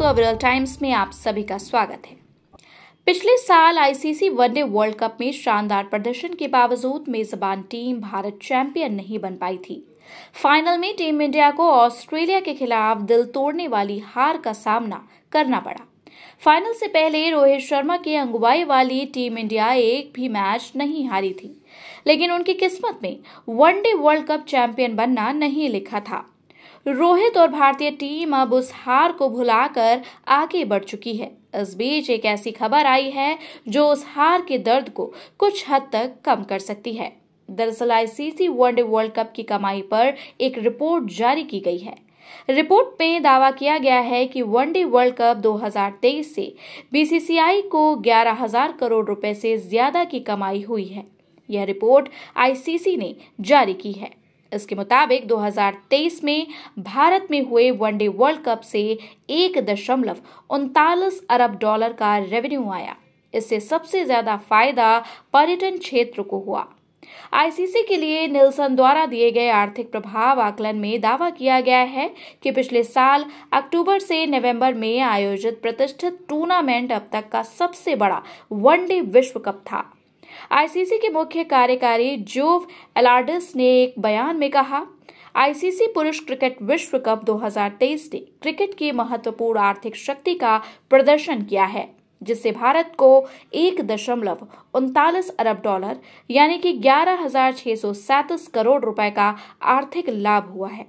दोस्तों अविरल टाइम्स में आप सभी का स्वागत है पिछले साल आईसीसी वनडे वर्ल्ड कप में शानदार प्रदर्शन के बावजूद मेजबान टीम भारत चैंपियन नहीं बन पाई थी फाइनल में टीम इंडिया को ऑस्ट्रेलिया के खिलाफ दिल तोड़ने वाली हार का सामना करना पड़ा फाइनल से पहले रोहित शर्मा की अगुवाई वाली टीम इंडिया एक भी मैच नहीं हारी थी लेकिन उनकी किस्मत में वनडे वर्ल्ड कप चैंपियन बनना नहीं लिखा था रोहित और भारतीय टीम अब उस हार को भुलाकर आगे बढ़ चुकी है इस बीच एक ऐसी खबर आई है जो उस हार के दर्द को कुछ हद तक कम कर सकती है दरअसल आईसीसी वनडे वर्ल्ड कप की कमाई पर एक रिपोर्ट जारी की गई है रिपोर्ट में दावा किया गया है कि वनडे वर्ल्ड कप 2023 से बीसीसीआई को 11,000 करोड़ रुपए से ज्यादा की कमाई हुई है यह रिपोर्ट आईसीसी ने जारी की है इसके मुताबिक 2023 में भारत में हुए वनडे वर्ल्ड कप से एक दशमलव उनतालीस अरब डॉलर का रेवेन्यू आया इससे सबसे ज्यादा फायदा पर्यटन क्षेत्र को हुआ आईसीसी के लिए निल्सन द्वारा दिए गए आर्थिक प्रभाव आकलन में दावा किया गया है कि पिछले साल अक्टूबर से नवंबर में आयोजित प्रतिष्ठित टूर्नामेंट अब तक का सबसे बड़ा वनडे विश्व कप था आईसीसी के मुख्य कार्यकारी जोव एलार्डस ने एक बयान में कहा आईसीसी पुरुष क्रिकेट विश्व कप 2023 ने क्रिकेट की महत्वपूर्ण आर्थिक शक्ति का प्रदर्शन किया है जिससे भारत को एक दशमलव उनतालीस अरब डॉलर यानी कि ग्यारह हजार छह सौ सैंतीस करोड़ रुपए का आर्थिक लाभ हुआ है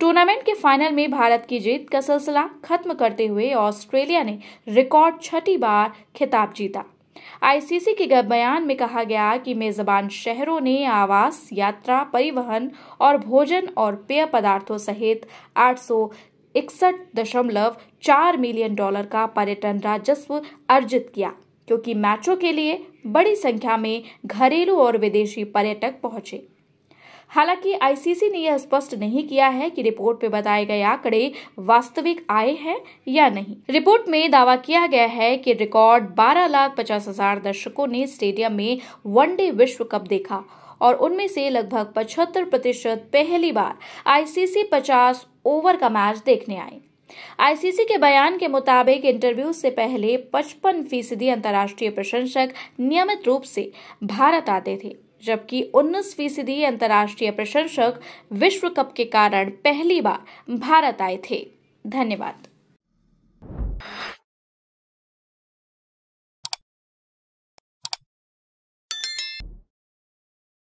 टूर्नामेंट के फाइनल में भारत की जीत का सिलसिला खत्म करते हुए ऑस्ट्रेलिया ने रिकॉर्ड छठी बार खिताब जीता आईसीसी के बयान में कहा गया कि मेजबान शहरों ने आवास यात्रा परिवहन और भोजन और पेय पदार्थों सहित आठ इकसठ दशमलव चार मिलियन डॉलर का पर्यटन राजस्व अर्जित किया क्योंकि मैचों के लिए बड़ी संख्या में घरेलू और विदेशी पर्यटक पहुंचे हालांकि आईसीसी ने यह स्पष्ट नहीं किया है कि रिपोर्ट में बताए गए आंकड़े वास्तविक आए है या नहीं रिपोर्ट में दावा किया गया है कि रिकॉर्ड बारह लाख पचास हजार दर्शकों ने स्टेडियम में वनडे विश्व कप देखा और उनमें से लगभग 75 प्रतिशत पहली बार आईसीसी 50 ओवर का मैच देखने आए आईसीसी के बयान के मुताबिक इंटरव्यू से पहले 55 फीसदी अंतर्राष्ट्रीय प्रशंसक नियमित रूप से भारत आते थे जबकि 19 फीसदी अंतर्राष्ट्रीय प्रशंसक विश्व कप के कारण पहली बार भारत आए थे धन्यवाद